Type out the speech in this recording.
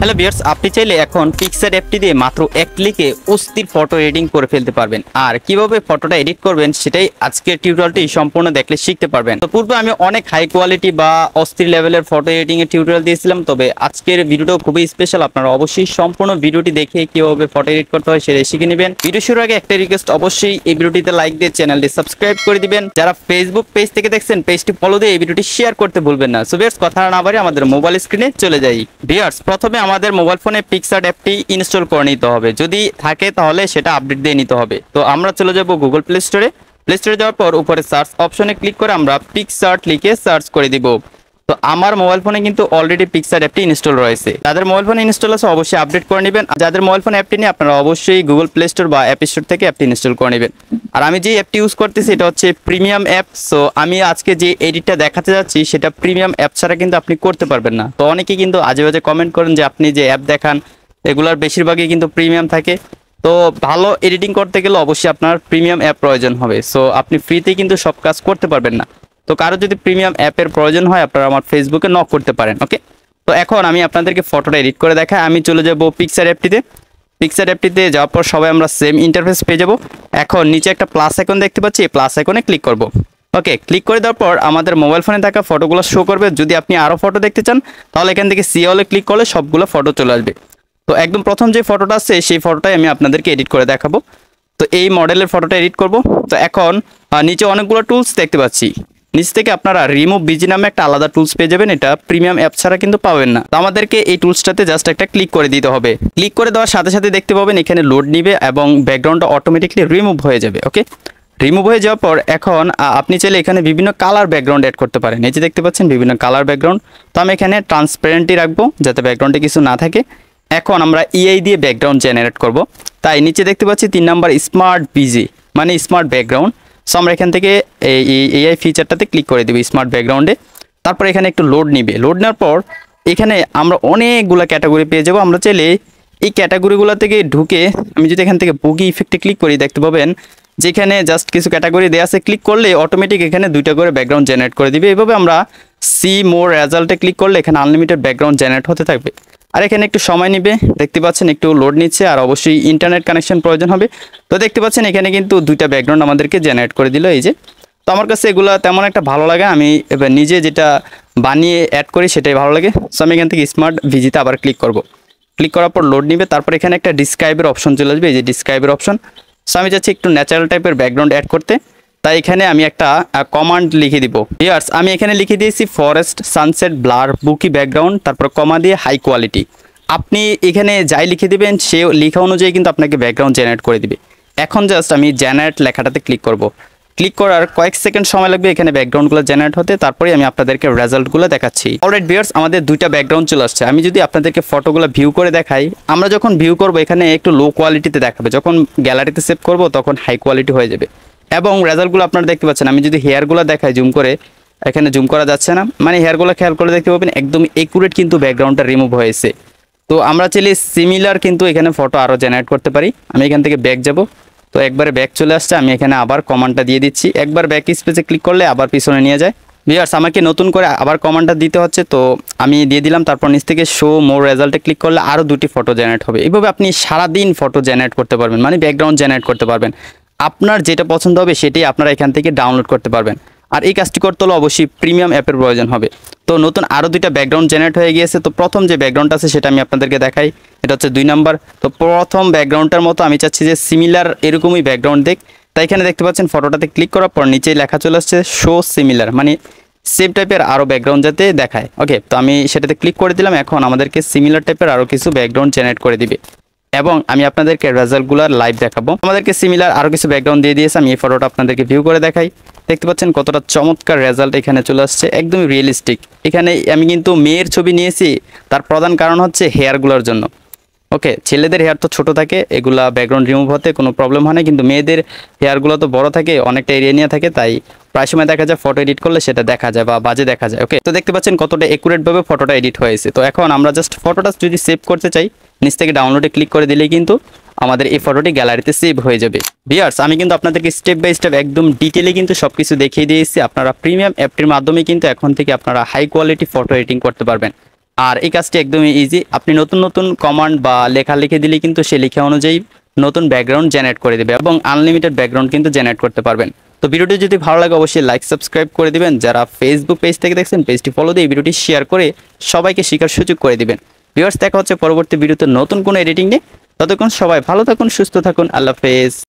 Hello বিয়ার্স আপনি চাইলে এখন পিক্সার অ্যাপটি দিয়ে মাত্র এক ক্লিকে অস্থির ফটো এডিটিং করে ফেলতে পারবেন আর কিভাবে ফটোটা এডিট করবেন সেটাই আজকের টিউটোরিয়ালটি সম্পূর্ণ দেখলে শিখতে পারবেন তো পূর্বে আমি অনেক হাই কোয়ালিটি বা অস্থির লেভেলের ফটো এডিটিং এর টিউটোরিয়াল দিয়েছিলাম তবে আজকের ভিডিওটা খুবই স্পেশাল আপনারা অবশ্যই সম্পূর্ণ ভিডিওটি দেখে কিভাবে ফটো এডিট করতে হয় সেটাই শিখে নেবেন ভিডিও শুরুর আগে একটা রিকোয়েস্ট অবশ্যই এই ভিডিওটিতে লাইক দিয়ে চ্যানেলটি সাবস্ক্রাইব করে দিবেন যারা ফেসবুক পেজ থেকে দেখছেন পেজটি ফলো দিয়ে এই ভিডিওটি শেয়ার করতে ভুলবেন না সো বিয়ার্স কথা না বাড়ি আমাদের মোবাইল স্ক্রিনে চলে যাই বিয়ার্স প্রথমে আমাদের মোবাইল ফোনে পিকসার অ্যাপটি ইনস্টল করে নিতে হবে যদি থাকে তাহলে সেটা আপডেট দিয়ে নিতে হবে তো আমরা চলে যাব গুগল প্লে স্টোরে প্লে স্টোরে যাওয়ার পর উপরে সার্চ অপশনে ক্লিক করে আমরা পিকসার্ট লিখে সার্চ করে দিব তো আমার মোবাইল ফোনে কিন্তু অলরেডি পিক্সার অ্যাপটি ইনস্টল রয়েছে যাদের মোবাইল ফোনে ইনস্টল আছে অবশ্যই আপডেট করে নেবেন যাদের মোবাইল ফোনে অ্যাপটি নেই আপনারা অবশ্যই গুগল প্লে স্টোর বা অ্যাপ স্টোর থেকে অ্যাপটি ইনস্টল করে নেবেন আর আমি যে অ্যাপটি ইউজ করতেছি এটা হচ্ছে প্রিমিয়াম অ্যাপ সো আমি আজকে যে এডিটটা দেখাতে যাচ্ছি সেটা প্রিমিয়াম অ্যাপ ছাড়া কিন্তু আপনি করতে পারবেন না তো অনেকেই কিন্তু আজে বাজে কমেন্ট করেন যে আপনি যে অ্যাপ দেখান এগুলার বেশিরভাগই কিন্তু প্রিমিয়াম থাকে তো ভালো এডিটিং করতে গেলে অবশ্যই আপনার প্রিমিয়াম অ্যাপ প্রয়োজন হবে সো আপনি ফ্রিতে কিন্তু সব কাজ করতে পারবেন না তো কারো যদি প্রিমিয়াম অ্যাপের প্রয়োজন হয় আপনারা আমার ফেসবুকে নক করতে পারেন ওকে তো এখন আমি আপনাদেরকে ফটোটা এডিট করে দেখাই আমি চলে যাব পিকচার অ্যাপটিতে পিকচার অ্যাপটিতে যাওয়ার পর সবাই আমরা সেম ইন্টারফেস পেয়ে যাব এখন নিচে একটা প্লাস আইকন দেখতে পাচ্ছি এই প্লাস আইকনে ক্লিক করব ওকে ক্লিক করে দেওয়ার পর আমাদের মোবাইল ফোনে থাকা ফটোগুলো শো করবে যদি আপনি আরও ফটো দেখতে চান তাহলে এখান থেকে সি অলে ক্লিক করলে সবগুলো ফটো চলে আসবে তো একদম প্রথম যে ফটোটা আছে সেই ফটোটাই আমি আপনাদেরকে এডিট করে দেখাবো তো এই মডেলের ফটোটা এডিট করব তো এখন নিচে অনেকগুলো টুলস দেখতে পাচ্ছি নিচ থেকে আপনারা রিমুভ বিজি নামে একটা আলাদা টুলস পেয়ে যাবেন এটা প্রিমিয়াম অ্যাপ ছাড়া কিন্তু পাবেন না তো আমাদেরকে এই টুলসটাতে জাস্ট একটা ক্লিক করে দিতে হবে ক্লিক করে দেওয়ার সাথে সাথে দেখতে পাবেন এখানে লোড নিবে এবং ব্যাকগ্রাউন্ডটা অটোমেটিকলি রিমুভ হয়ে যাবে ওকে রিমুভ হয়ে যাওয়ার পর এখন আপনি চাইলে এখানে বিভিন্ন কালার ব্যাকগ্রাউন্ড অ্যাড করতে পারেন এই যে দেখতে পাচ্ছেন বিভিন্ন কালার ব্যাকগ্রাউন্ড তো আমি এখানে ট্রান্সপারেন্টই রাখবো যাতে ব্যাকগ্রাউন্ডে কিছু না থাকে এখন আমরা ইআই e দিয়ে ব্যাকগ্রাউন্ড জেনারেট করব তাই নিচে দেখতে পাচ্ছি তিন নাম্বার স্মার্ট বিজি মানে স্মার্ট ব্যাকগ্রাউন্ড সো আমরা এখান থেকে এই এআই ফিচারটাতে ক্লিক করে দেবো স্মার্ট ব্যাকগ্রাউন্ডে তারপর এখানে একটু লোড নিবে লোড নেওয়ার পর এখানে আমরা অনেকগুলো ক্যাটাগরি পেয়ে যাব আমরা চাইলে এই ক্যাটাগরিগুলো থেকে ঢুকে আমি যদি এখান থেকে বুগি ইফেক্টে ক্লিক করি দেখতে পাবেন যেখানে জাস্ট কিছু ক্যাটাগরি দেওয়া আছে ক্লিক করলে অটোমেটিক এখানে দুইটা করে ব্যাকগ্রাউন্ড জেনারেট করে দিবে এভাবে আমরা সি মোর রেজাল্টে ক্লিক করলে এখানে আনলিমিটেড ব্যাকগ্রাউন্ড জেনারেট হতে থাকবে আর এখানে একটু সময় নেবে দেখতে পাচ্ছেন একটু লোড নিচ্ছে আর অবশ্যই ইন্টারনেট কানেকশন প্রয়োজন হবে তো দেখতে পাচ্ছেন এখানে কিন্তু দুইটা ব্যাকগ্রাউন্ড আমাদেরকে জেনারেট করে দিল এই যে তো আমার কাছে এগুলো তেমন একটা ভালো লাগে আমি নিজে যেটা বানিয়ে অ্যাড করি সেটাই ভালো লাগে সো আমি এখান থেকে স্মার্ট ভিজিতে আবার ক্লিক করব ক্লিক করার পর লোড নিবে তারপর এখানে একটা ডিসক্রাইবের অপশন চলে আসবে এই যে ডিসক্রাইবের অপশন সো আমি চাচ্ছি একটু ন্যাচারাল টাইপের ব্যাকগ্রাউন্ড অ্যাড করতে তাই এখানে আমি একটা কমান্ড লিখে দিব ইয়ার্স আমি এখানে লিখে দিয়েছি forest sunset blur bokeh background তারপর কমা দিয়ে হাই কোয়ালিটি আপনি এখানে যাই লিখে দিবেন সে লেখা অনুযায়ী কিন্তু আপনাকে ব্যাকগ্রাউন্ড জেনারেট করে দিবে এখন জাস্ট আমি জেনারেট লেখাটাতে ক্লিক করব। ক্লিক করার কয়েক সেকেন্ড সময় লাগবে এখানে ব্যাকগ্রাউন্ডগুলো জেনারেট হতে তারপরে আমি আপনাদেরকে রেজাল্টগুলো দেখাচ্ছি অলরেড বিয়ার্স আমাদের দুইটা ব্যাকগ্রাউন্ড চলে আসছে আমি যদি আপনাদেরকে ফটোগুলো ভিউ করে দেখাই আমরা যখন ভিউ করব এখানে একটু লো কোয়ালিটিতে দেখাবে যখন গ্যালারিতে সেভ করব তখন হাই কোয়ালিটি হয়ে যাবে এবং রেজাল্টগুলো আপনারা দেখতে পাচ্ছেন আমি যদি হেয়ারগুলো দেখাই জুম করে এখানে জুম করা যাচ্ছে না মানে হেয়ারগুলো খেয়াল করে দেখতে পাবেন একদম একুরেট কিন্তু ব্যাকগ্রাউন্ডটা রিমুভ হয়েছে তো আমরা চাইলে সিমিলার কিন্তু এখানে ফটো আরও জেনারেট করতে পারি আমি এখান থেকে ব্যাক যাব তো একবারে ব্যাক চলে আসছে আমি এখানে আবার কমানটা দিয়ে দিচ্ছি একবার ব্যাক স্পেসে ক্লিক করলে আবার পিছনে নিয়ে যায় ভিওয়ার্স আমাকে নতুন করে আবার কমানটা দিতে হচ্ছে তো আমি দিয়ে দিলাম তারপর নিচ থেকে শো মোর রেজাল্টে ক্লিক করলে আরও দুটি ফটো জেনারেট হবে এইভাবে আপনি সারাদিন ফটো জেনারেট করতে পারবেন মানে ব্যাকগ্রাউন্ড জেনারেট করতে পারবেন আপনার যেটা পছন্দ হবে সেটাই আপনারা এখান থেকে ডাউনলোড করতে পারবেন আর এই কাজটি করতে হলে অবশ্যই প্রিমিয়াম অ্যাপের প্রয়োজন হবে তো নতুন আরও দুইটা ব্যাকগ্রাউন্ড জেনারেট হয়ে গিয়েছে তো প্রথম যে ব্যাকগ্রাউন্ডটা আছে সেটা আমি আপনাদেরকে দেখাই এটা হচ্ছে দুই নাম্বার তো প্রথম ব্যাকগ্রাউন্ডটার মতো আমি চাচ্ছি যে সিমিলার এরকমই ব্যাকগ্রাউন্ড দেখ তাই এখানে দেখতে পাচ্ছেন ফটোটাতে ক্লিক করার পর নিচে লেখা চলে আসছে শো সিমিলার মানে সেম টাইপের আরও ব্যাকগ্রাউন্ড যাতে দেখায় ওকে তো আমি সেটাতে ক্লিক করে দিলাম এখন আমাদেরকে সিমিলার টাইপের আরও কিছু ব্যাকগ্রাউন্ড জেনারেট করে দিবে এবং আমি আপনাদেরকে রেজাল্টগুলোর লাইভ দেখাবো আমাদেরকে সিমিলার আরও কিছু ব্যাকগ্রাউন্ড দিয়ে দিয়েছে আমি এই ফটোটা আপনাদেরকে ভিউ করে দেখাই দেখতে পাচ্ছেন কতটা চমৎকার রেজাল্ট এখানে চলে আসছে একদমই রিয়েলিস্টিক এখানে আমি কিন্তু মেয়ের ছবি নিয়েছি তার প্রধান কারণ হচ্ছে হেয়ারগুলোর জন্য ওকে ছেলেদের হেয়ার তো ছোট থাকে এগুলা ব্যাকগ্রাউন্ড রিমুভ হতে কোনো প্রবলেম হয় না কিন্তু মেয়েদের হেয়ারগুলো তো বড় থাকে অনেকটা এরিয়া নিয়ে থাকে তাই প্রায় সময় দেখা যায় ফটো এডিট করলে সেটা দেখা যায় বা বাজে দেখা যায় ওকে তো দেখতে পাচ্ছেন কতটা একুরেটভাবে ফটোটা এডিট হয়েছে তো এখন আমরা জাস্ট ফটোটা যদি সেভ করতে চাই নিচ থেকে ডাউনলোডে ক্লিক করে দিলেই কিন্তু আমাদের এই ফটোটি গ্যালারিতে সেভ হয়ে যাবে ভিয়ার্স আমি কিন্তু আপনাদেরকে স্টেপ বাই স্টেপ একদম ডিটেলে কিন্তু সব কিছু দেখিয়ে দিয়েছি আপনারা প্রিমিয়াম অ্যাপটির মাধ্যমে কিন্তু এখন থেকে আপনারা হাই কোয়ালিটি ফটো এডিটিং করতে পারবেন আর এই কাজটি একদমই ইজি আপনি নতুন নতুন কমান্ড বা লেখা লিখে দিলে কিন্তু সে লেখা অনুযায়ী নতুন ব্যাকগ্রাউন্ড জেনারেট করে দেবে এবং আনলিমিটেড ব্যাকগ্রাউন্ড কিন্তু জেনারেট করতে পারবেন তো ভিডিওটি যদি ভালো লাগে অবশ্যই লাইক সাবস্ক্রাইব করে দিবেন যারা ফেসবুক পেজ থেকে দেখছেন পেজটি ফলো দিয়ে ভিডিওটি শেয়ার করে সবাইকে শেখার সুযোগ করে দিবেন ভিউয়ার্স দেখা হচ্ছে পরবর্তী ভিডিওতে নতুন কোনো এডিটিং নিয়ে ততক্ষণ সবাই ভালো থাকুন সুস্থ থাকুন আল্লাহ হাফেজ